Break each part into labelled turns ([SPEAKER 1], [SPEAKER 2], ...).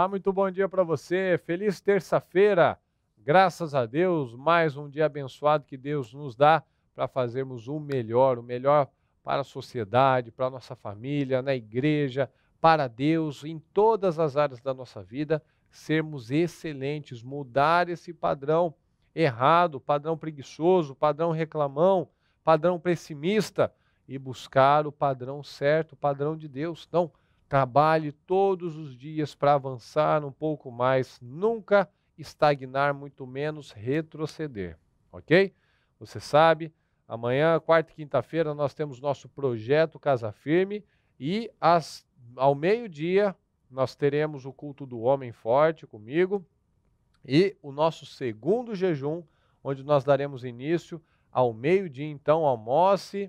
[SPEAKER 1] Olá, muito bom dia para você. Feliz terça-feira. Graças a Deus, mais um dia abençoado que Deus nos dá para fazermos o melhor, o melhor para a sociedade, para a nossa família, na igreja, para Deus, em todas as áreas da nossa vida, sermos excelentes, mudar esse padrão errado, padrão preguiçoso, padrão reclamão, padrão pessimista e buscar o padrão certo, o padrão de Deus. Então, Trabalhe todos os dias para avançar um pouco mais, nunca estagnar, muito menos retroceder, ok? Você sabe, amanhã, quarta e quinta-feira, nós temos nosso projeto Casa Firme e às, ao meio-dia nós teremos o culto do homem forte comigo e o nosso segundo jejum, onde nós daremos início ao meio-dia. Então, almoce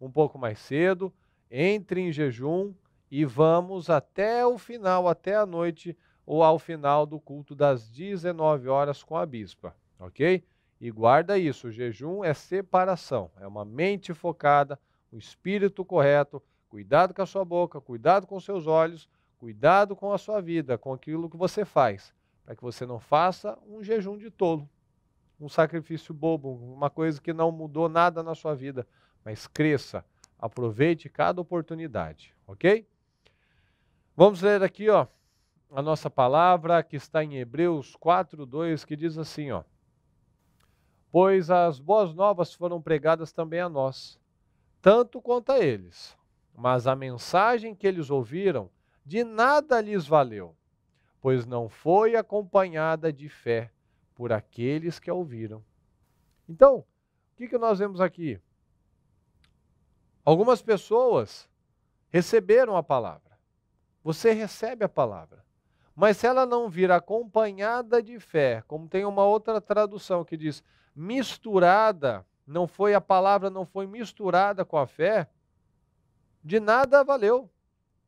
[SPEAKER 1] um pouco mais cedo, entre em jejum e vamos até o final, até a noite ou ao final do culto das 19 horas com a bispa, ok? E guarda isso, o jejum é separação, é uma mente focada, um espírito correto, cuidado com a sua boca, cuidado com seus olhos, cuidado com a sua vida, com aquilo que você faz, para que você não faça um jejum de tolo, um sacrifício bobo, uma coisa que não mudou nada na sua vida, mas cresça, aproveite cada oportunidade, ok? Vamos ler aqui, ó, a nossa palavra que está em Hebreus 4, 2, que diz assim, ó. Pois as boas novas foram pregadas também a nós, tanto quanto a eles. Mas a mensagem que eles ouviram de nada lhes valeu, pois não foi acompanhada de fé por aqueles que a ouviram. Então, o que, que nós vemos aqui? Algumas pessoas receberam a palavra você recebe a palavra. Mas se ela não vir acompanhada de fé, como tem uma outra tradução que diz misturada, não foi a palavra não foi misturada com a fé, de nada valeu.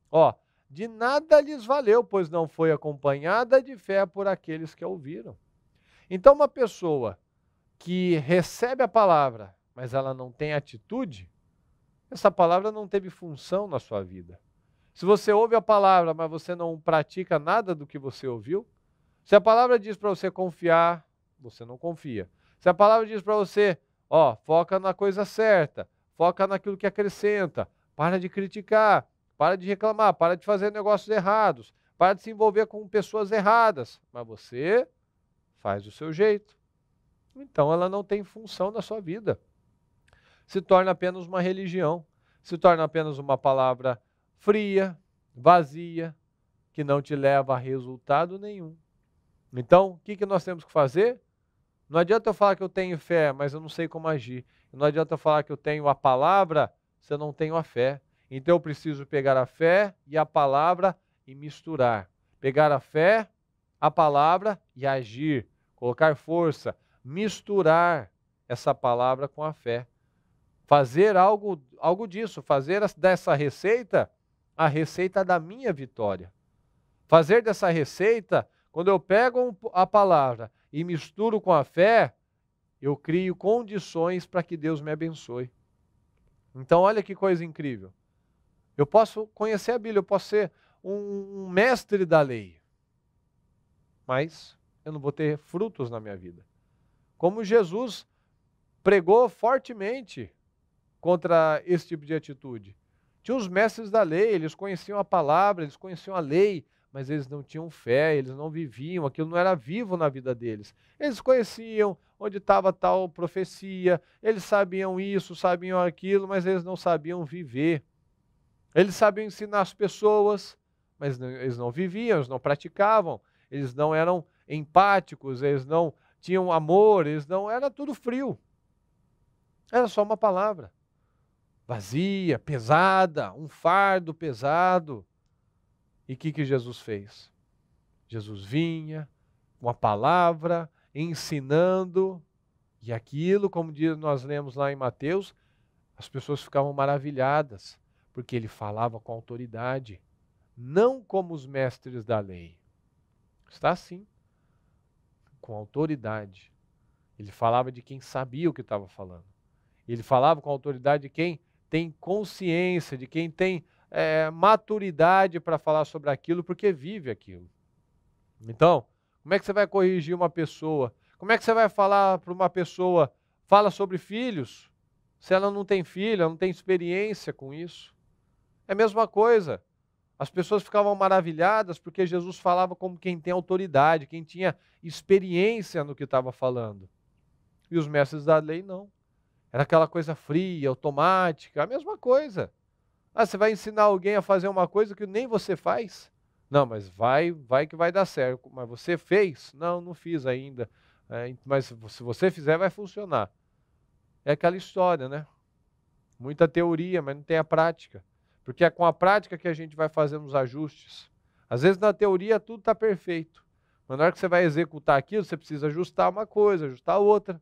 [SPEAKER 1] Ó, de nada lhes valeu, pois não foi acompanhada de fé por aqueles que a ouviram. Então uma pessoa que recebe a palavra, mas ela não tem atitude, essa palavra não teve função na sua vida. Se você ouve a palavra, mas você não pratica nada do que você ouviu, se a palavra diz para você confiar, você não confia. Se a palavra diz para você, ó, foca na coisa certa, foca naquilo que acrescenta, para de criticar, para de reclamar, para de fazer negócios errados, para de se envolver com pessoas erradas, mas você faz do seu jeito. Então ela não tem função na sua vida. Se torna apenas uma religião, se torna apenas uma palavra fria, vazia, que não te leva a resultado nenhum. Então, o que, que nós temos que fazer? Não adianta eu falar que eu tenho fé, mas eu não sei como agir. Não adianta eu falar que eu tenho a palavra, se eu não tenho a fé. Então, eu preciso pegar a fé e a palavra e misturar. Pegar a fé, a palavra e agir. Colocar força. Misturar essa palavra com a fé. Fazer algo, algo disso, fazer dessa receita a receita da minha vitória. Fazer dessa receita, quando eu pego a palavra e misturo com a fé, eu crio condições para que Deus me abençoe. Então, olha que coisa incrível. Eu posso conhecer a Bíblia, eu posso ser um, mestre da lei, mas eu não vou ter frutos na minha vida. Como Jesus pregou fortemente contra esse tipo de atitude. Tinha os mestres da lei, eles conheciam a palavra, eles conheciam a lei, mas eles não tinham fé, eles não viviam, aquilo não era vivo na vida deles. Eles conheciam onde estava tal profecia, eles sabiam isso, sabiam aquilo, mas eles não sabiam viver. Eles sabiam ensinar as pessoas, mas não, eles não viviam, eles não praticavam, eles não eram empáticos, eles não tinham amor, eles não. Era tudo frio. Era só uma palavra vazia, pesada, um fardo pesado. E o que, que Jesus fez? Jesus vinha com a palavra, ensinando, e aquilo, como diz, nós lemos lá em Mateus, as pessoas ficavam maravilhadas, porque ele falava com autoridade, não como os mestres da lei. Está sim, com autoridade. Ele falava de quem sabia o que estava falando. Ele falava com autoridade de quem tem consciência, de quem tem é, maturidade para falar sobre aquilo, porque vive aquilo. Então, como é que você vai corrigir uma pessoa? Como é que você vai falar para uma pessoa, fala sobre filhos, se ela não tem filho, ela não tem experiência com isso? É a mesma coisa. As pessoas ficavam maravilhadas porque Jesus falava como quem tem autoridade, quem tinha experiência no que estava falando. E os mestres da lei não. Era aquela coisa fria, automática, a mesma coisa. Ah, você vai ensinar alguém a fazer uma coisa que nem você faz? Não, mas vai, vai que vai dar certo. Mas você fez? Não, não fiz ainda. É, mas se você fizer, vai funcionar. É aquela história, né? Muita teoria, mas não tem a prática. Porque é com a prática que a gente vai fazendo os ajustes. Às vezes na teoria tudo está perfeito. Mas na hora que você vai executar aquilo, você precisa ajustar uma coisa, ajustar outra.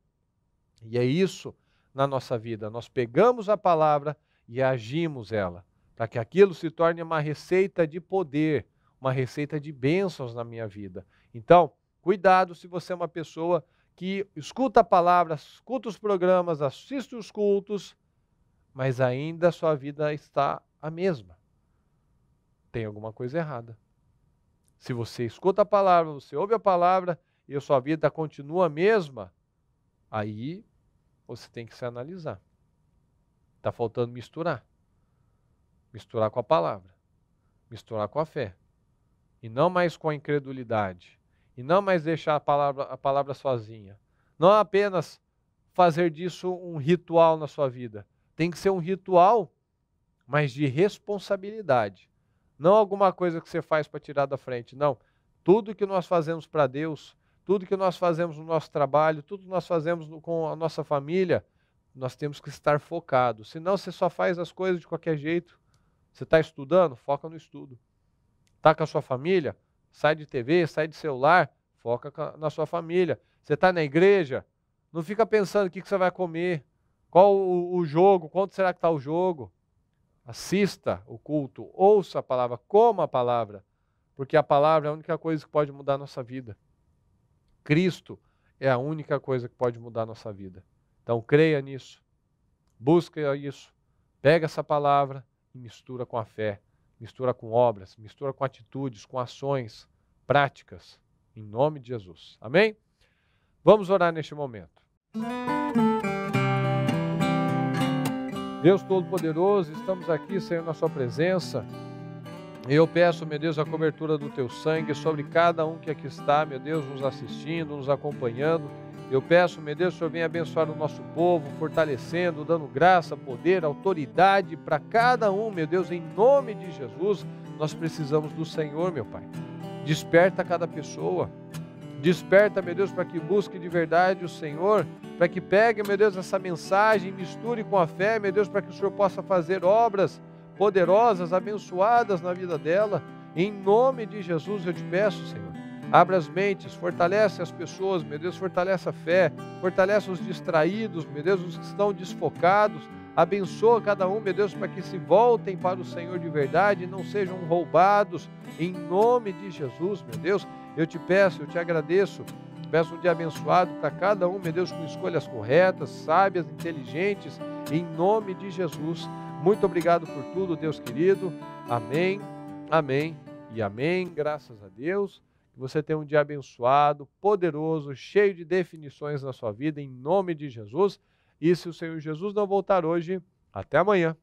[SPEAKER 1] E é isso na nossa vida. Nós pegamos a palavra e agimos ela, para que aquilo se torne uma receita de poder, uma receita de bênçãos na minha vida. Então, cuidado se você é uma pessoa que escuta a palavra, escuta os programas, assiste os cultos, mas ainda a sua vida está a mesma. Tem alguma coisa errada. Se você escuta a palavra, você ouve a palavra e a sua vida continua a mesma, aí você tem que se analisar. Está faltando misturar. Misturar com a palavra. Misturar com a fé. E não mais com a incredulidade. E não mais deixar a palavra, a palavra sozinha. Não apenas fazer disso um ritual na sua vida. Tem que ser um ritual, mas de responsabilidade. Não alguma coisa que você faz para tirar da frente. Não. Tudo que nós fazemos para Deus tudo que nós fazemos no nosso trabalho, tudo que nós fazemos com a nossa família, nós temos que estar focados. Senão você só faz as coisas de qualquer jeito. Você está estudando? Foca no estudo. Está com a sua família? Sai de TV, sai de celular, foca na sua família. Você está na igreja? Não fica pensando o que, que você vai comer, qual o, o jogo, quanto será que está o jogo. Assista o culto, ouça a palavra, coma a palavra, porque a palavra é a única coisa que pode mudar a nossa vida. Cristo é a única coisa que pode mudar a nossa vida. Então creia nisso, busca isso, pega essa palavra e mistura com a fé, mistura com obras, mistura com atitudes, com ações práticas, em nome de Jesus. Amém? Vamos orar neste momento. Deus Todo-Poderoso, estamos aqui, Senhor, na Sua presença e eu peço, meu Deus, a cobertura do teu sangue sobre cada um que aqui está, meu Deus, nos assistindo, nos acompanhando. Eu peço, meu Deus, o Senhor venha abençoar o nosso povo, fortalecendo, dando graça, poder, autoridade para cada um, meu Deus, em nome de Jesus. Nós precisamos do Senhor, meu Pai. Desperta cada pessoa. Desperta, meu Deus, para que busque de verdade o Senhor, para que pegue, meu Deus, essa mensagem, misture com a fé, meu Deus, para que o Senhor possa fazer obras poderosas, abençoadas na vida dela. Em nome de Jesus eu te peço, Senhor. Abre as mentes, fortalece as pessoas, meu Deus, fortalece a fé, fortalece os distraídos, meu Deus, os que estão desfocados. Abençoa cada um, meu Deus, para que se voltem para o Senhor de verdade e não sejam roubados. Em nome de Jesus, meu Deus, eu te peço, eu te agradeço. peço um dia abençoado para cada um, meu Deus, com escolhas corretas, sábias, inteligentes. Em nome de Jesus. Muito obrigado por tudo, Deus querido. Amém, amém e amém. Graças a Deus. Que você tenha um dia abençoado, poderoso, cheio de definições na sua vida, em nome de Jesus. E se o Senhor Jesus não voltar hoje, até amanhã.